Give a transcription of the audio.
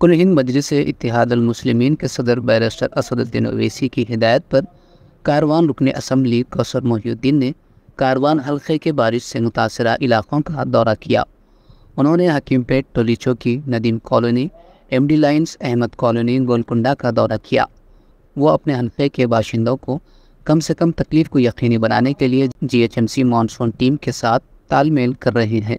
कुल हिंद मजलिस इतिहादलमसलम के सदर बैरिस्टर असदुद्दीन अवैसी की हिदायत पर कारवान रुकन असम्बली कौसर मोहुद्दीन ने कारवान हल्क़े के बारिश से मुतासर इलाक़ों का दौरा किया उन्होंने Hakimpet Toli Chowki Nadeem colony M D lines Ahmed colony Golconda का दौरा किया वो अपने हल्के के बाशिंदों को कम से कम तकलीफ़ को यकीनी बनाने के लिए G H M C monsoon team के साथ तालमेल कर रहे हैं